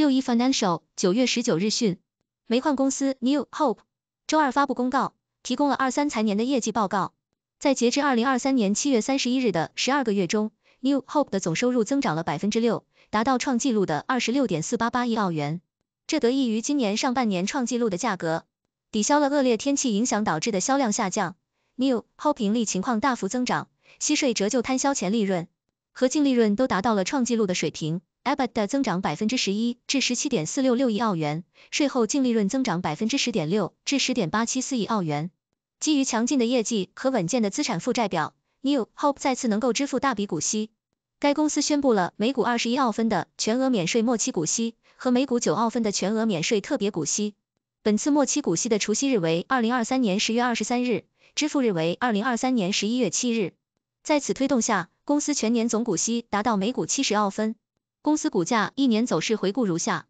六一 financial 九月十九日讯，煤矿公司 New Hope 周二发布公告，提供了二三财年的业绩报告。在截至二零二三年七月三十一日的十二个月中，New Hope 的总收入增长了百分之六，达到创纪录的二十六点四八八亿澳元。这得益于今年上半年创纪录的价格，抵消了恶劣天气影响导致的销量下降。New Hope 盈利情况大幅增长，息税折旧摊销前利润和净利润都达到了创纪录的水平。a b b e t 的增长百分之十一至十七点四六六亿澳元，税后净利润增长百分之十点六至十点八七四亿澳元。基于强劲的业绩和稳健的资产负债表，New Hope 再次能够支付大笔股息。该公司宣布了每股二十一澳分的全额免税末期股息和每股九澳分的全额免税特别股息。本次末期股息的除息日为二零二三年十月二十三日，支付日为二零二三年十一月七日。在此推动下，公司全年总股息达到每股七十澳分。公司股价一年走势回顾如下。